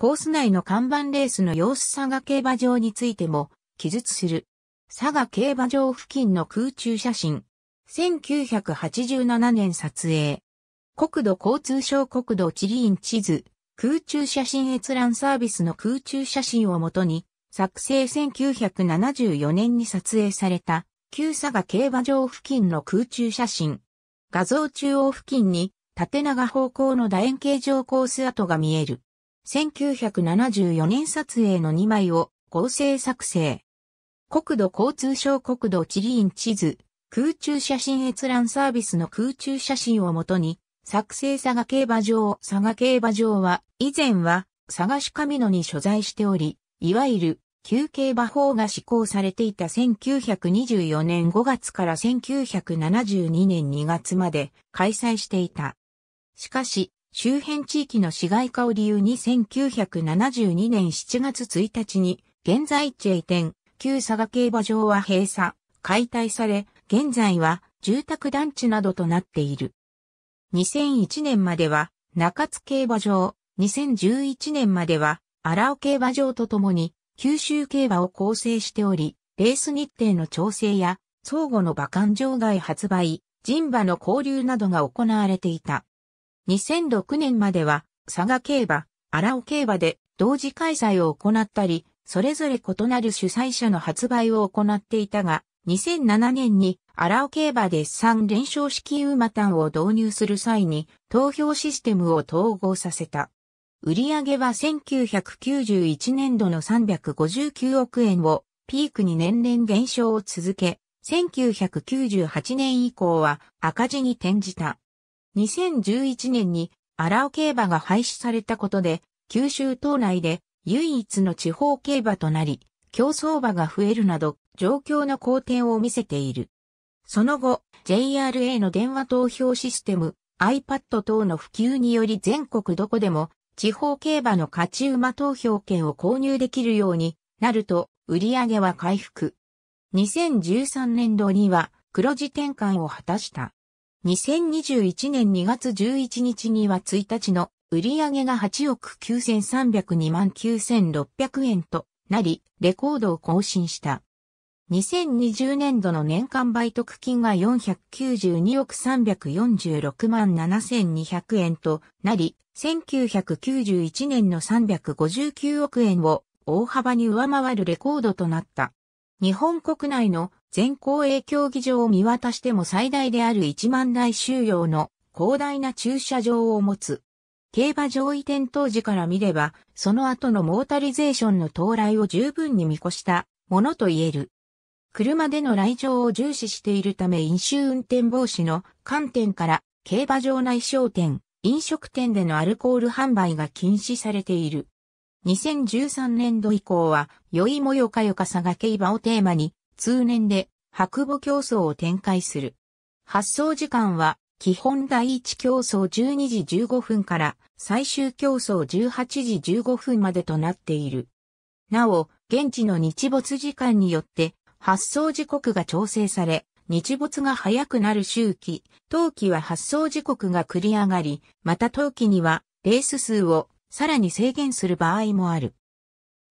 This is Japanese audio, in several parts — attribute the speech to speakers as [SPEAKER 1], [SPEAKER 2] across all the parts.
[SPEAKER 1] コース内の看板レースの様子佐賀競馬場についても記述する。佐賀競馬場付近の空中写真。1987年撮影。国土交通省国土地理院地図、空中写真閲覧サービスの空中写真をもとに、作成1974年に撮影された、旧佐賀競馬場付近の空中写真。画像中央付近に、縦長方向の楕円形状コース跡が見える。1974年撮影の2枚を合成作成。国土交通省国土地理院地図、空中写真閲覧サービスの空中写真をもとに、作成佐賀競馬場、佐賀競馬場は、以前は佐賀市上野に所在しており、いわゆる旧競馬法が施行されていた1924年5月から1972年2月まで開催していた。しかし、周辺地域の市街化を理由に1972年7月1日に、現在地へ移転、旧佐賀競馬場は閉鎖、解体され、現在は住宅団地などとなっている。2001年までは中津競馬場、2011年までは荒尾競馬場とともに九州競馬を構成しており、レース日程の調整や相互の馬間場外発売、人馬の交流などが行われていた。2006年までは佐賀競馬、荒尾競馬で同時開催を行ったり、それぞれ異なる主催者の発売を行っていたが、2007年に荒尾競馬で3連勝式ウマタンを導入する際に投票システムを統合させた。売上は1991年度の359億円をピークに年々減少を続け、1998年以降は赤字に転じた。2011年に荒尾競馬が廃止されたことで、九州島内で唯一の地方競馬となり、競争馬が増えるなど、状況の好転を見せている。その後、JRA の電話投票システム、iPad 等の普及により全国どこでも地方競馬の勝ち馬投票券を購入できるようになると売り上げは回復。2013年度には黒字転換を果たした。2021年2月11日には1日の売上が8億9302万9600円となり、レコードを更新した。2020年度の年間売得金が492億346万7200円となり、1991年の359億円を大幅に上回るレコードとなった。日本国内の全公営競技場を見渡しても最大である1万台収容の広大な駐車場を持つ。競馬上位点当時から見れば、その後のモータリゼーションの到来を十分に見越したものと言える。車での来場を重視しているため飲酒運転防止の観点から競馬場内商店、飲食店でのアルコール販売が禁止されている。2013年度以降は、酔いもよかよかさが競馬をテーマに通年で白母競争を展開する。発送時間は基本第一競争12時15分から最終競争18時15分までとなっている。なお、現地の日没時間によって発送時刻が調整され、日没が早くなる周期、冬季は発送時刻が繰り上がり、また冬季にはレース数をさらに制限する場合もある。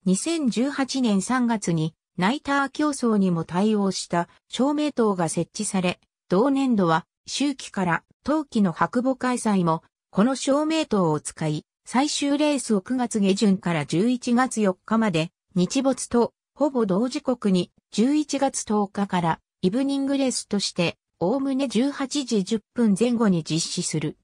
[SPEAKER 1] 2018年3月にナイター競争にも対応した照明灯が設置され、同年度は秋季から冬季の白母開催も、この照明灯を使い、最終レースを9月下旬から11月4日まで、日没とほぼ同時刻に11月10日からイブニングレースとして、おおむね18時10分前後に実施する。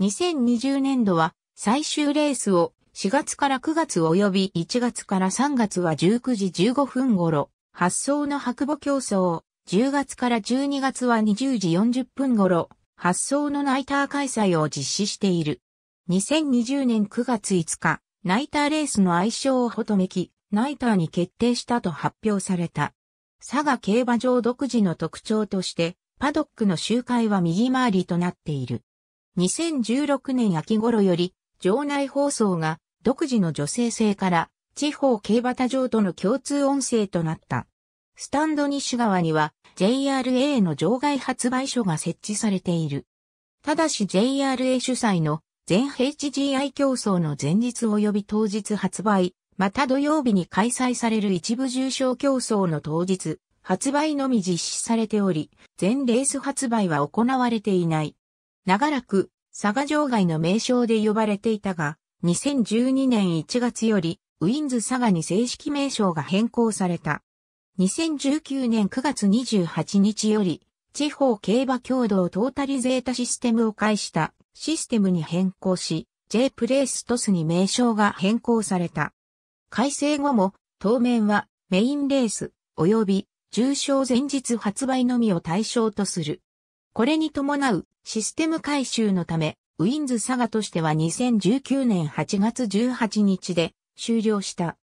[SPEAKER 1] 2020年度は最終レースを4月から9月及び1月から3月は19時15分頃、発送の白母競争、10月から12月は20時40分頃、発送のナイター開催を実施している。2020年9月5日、ナイターレースの愛称をほとめき、ナイターに決定したと発表された。佐賀競馬場独自の特徴として、パドックの周回は右回りとなっている。2016年秋頃より、場内放送が独自の女性性から地方競馬多場との共通音声となった。スタンド西側には JRA の場外発売所が設置されている。ただし JRA 主催の全 HGI 競争の前日及び当日発売、また土曜日に開催される一部重賞競争の当日、発売のみ実施されており、全レース発売は行われていない。長らく、佐賀場外の名称で呼ばれていたが、2012年1月より、ウィンズ佐賀に正式名称が変更された。2019年9月28日より、地方競馬共同トータリゼータシステムを介したシステムに変更し、J プレイストスに名称が変更された。改正後も、当面はメインレース及び重賞前日発売のみを対象とする。これに伴うシステム改修のため、ウィンズ佐賀としては2019年8月18日で終了した。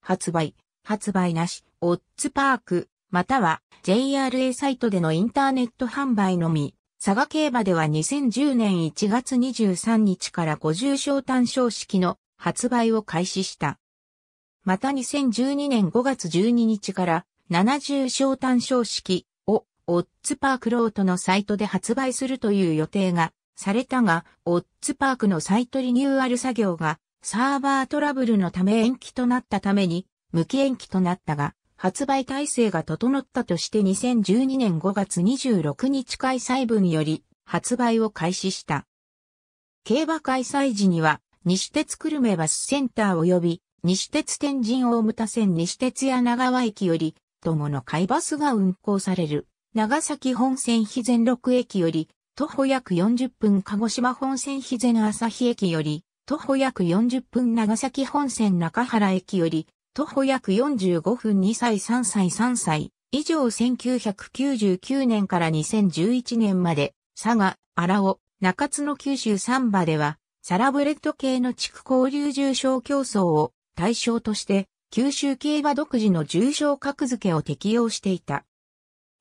[SPEAKER 1] 発売、発売なし、オッツパーク、または JRA サイトでのインターネット販売のみ、佐賀競馬では2010年1月23日から50賞単勝式の発売を開始した。また2012年5月12日から70賞単勝式をオッツパークロートのサイトで発売するという予定がされたが、オッツパークのサイトリニューアル作業がサーバートラブルのため延期となったために、無期延期となったが、発売体制が整ったとして2012年5月26日開催分より発売を開始した。競馬開催時には、西鉄久留米バスセンター及び西鉄天神大牟田線西鉄長川駅より、友の海バスが運行される。長崎本線非全6駅より、徒歩約40分鹿児島本線日前朝日駅より、徒歩約40分長崎本線中原駅より、徒歩約45分2歳3歳3歳、以上1999年から2011年まで、佐賀、荒尾、中津の九州三馬では、サラブレッド系の地区交流重症競争を対象として、九州競馬独自の重症格付けを適用していた。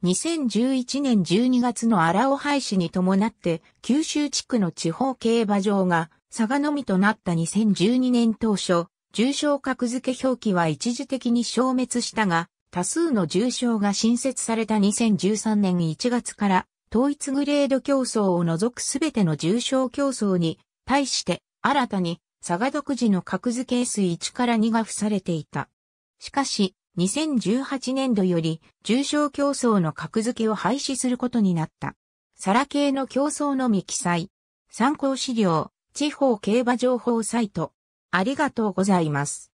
[SPEAKER 1] 2011年12月の荒尾廃止に伴って九州地区の地方競馬場が佐賀のみとなった2012年当初、重症格付け表記は一時的に消滅したが、多数の重症が新設された2013年1月から統一グレード競争を除くすべての重症競争に対して新たに佐賀独自の格付け S1 から2が付されていた。しかし、2018年度より重症競争の格付けを廃止することになった。サラ系の競争のみ記載。参考資料、地方競馬情報サイト。ありがとうございます。